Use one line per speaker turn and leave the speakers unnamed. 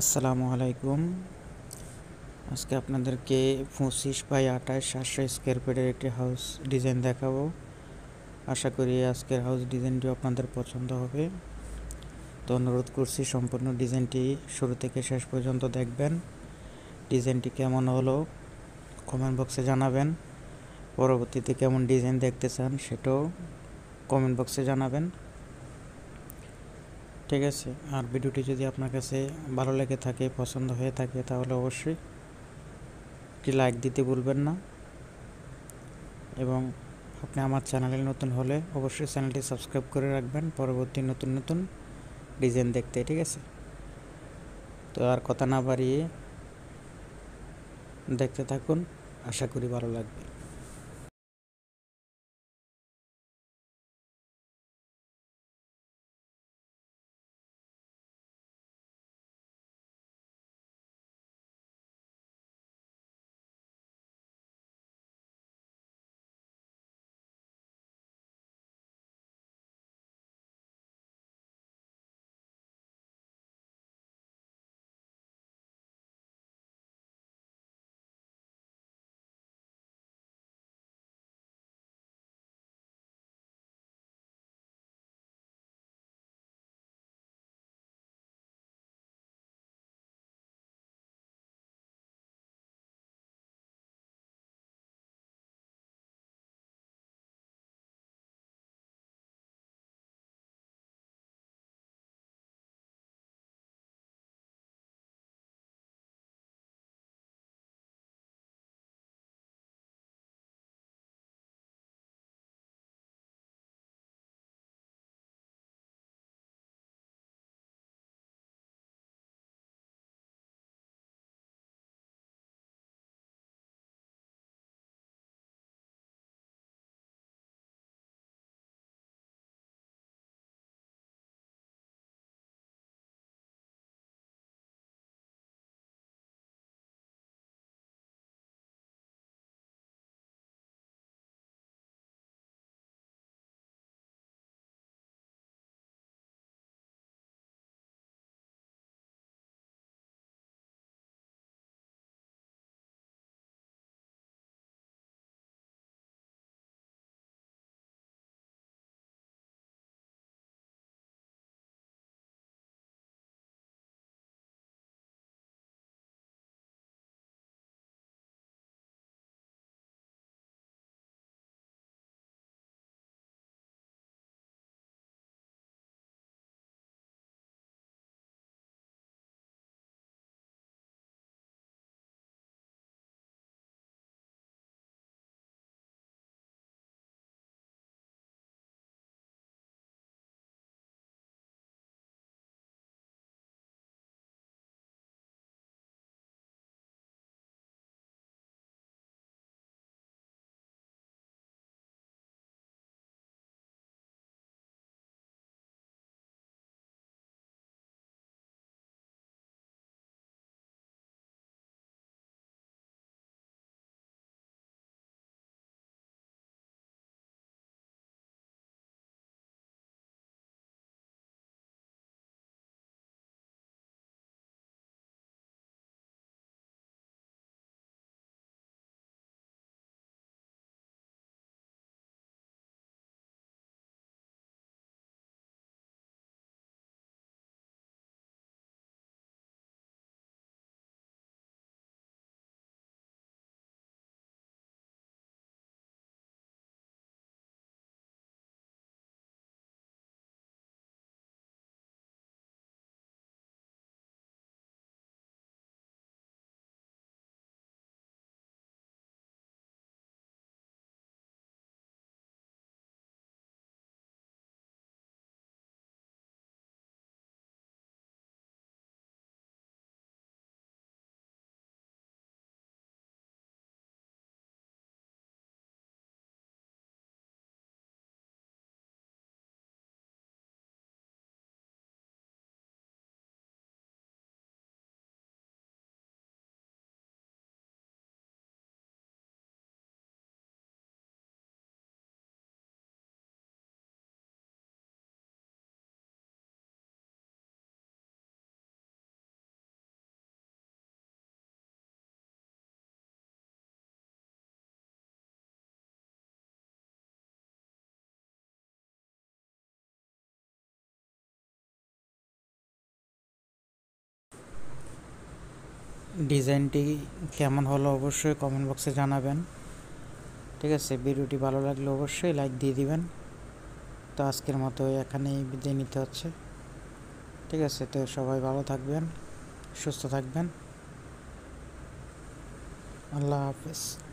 আসসালামু আলাইকুম আজকে আপনাদেরকে পঁচিশ বাই আঠাশ সাতশো স্কোয়ার ফিটের একটি হাউস ডিজাইন দেখাবো আশা করি আজকের হাউস ডিজাইনটি আপনাদের পছন্দ হবে তো অনুরোধ করছি সম্পূর্ণ ডিজাইনটি শুরু থেকে শেষ পর্যন্ত দেখবেন ডিজাইনটি কেমন হলো কমেন্ট বক্সে জানাবেন পরবর্তীতে কেমন ডিজাইন দেখতে চান সেটাও কমেন্ট বক্সে জানাবেন ঠিক আছে আর ভিডিওটি যদি আপনার কাছে ভালো লেগে থাকে পছন্দ হয়ে থাকে তাহলে অবশ্যই একটি লাইক দিতে ভুলবেন না এবং আপনি আমার চ্যানেলে নতুন হলে অবশ্যই চ্যানেলটি সাবস্ক্রাইব করে রাখবেন পরবর্তী নতুন নতুন ডিজাইন দেখতে ঠিক আছে তো আর কথা না বাড়িয়ে দেখতে থাকুন আশা করি ভালো লাগবে ডিজাইনটি কেমন হলো অবশ্যই কমেন্ট বক্সে জানাবেন ঠিক আছে ভিডিওটি ভালো লাগলে অবশ্যই লাইক দিয়ে দিবেন তো আজকের মতো এখানেই বিদায় নিতে হচ্ছে ঠিক আছে তো সবাই ভালো থাকবেন সুস্থ থাকবেন আল্লাহ হাফিজ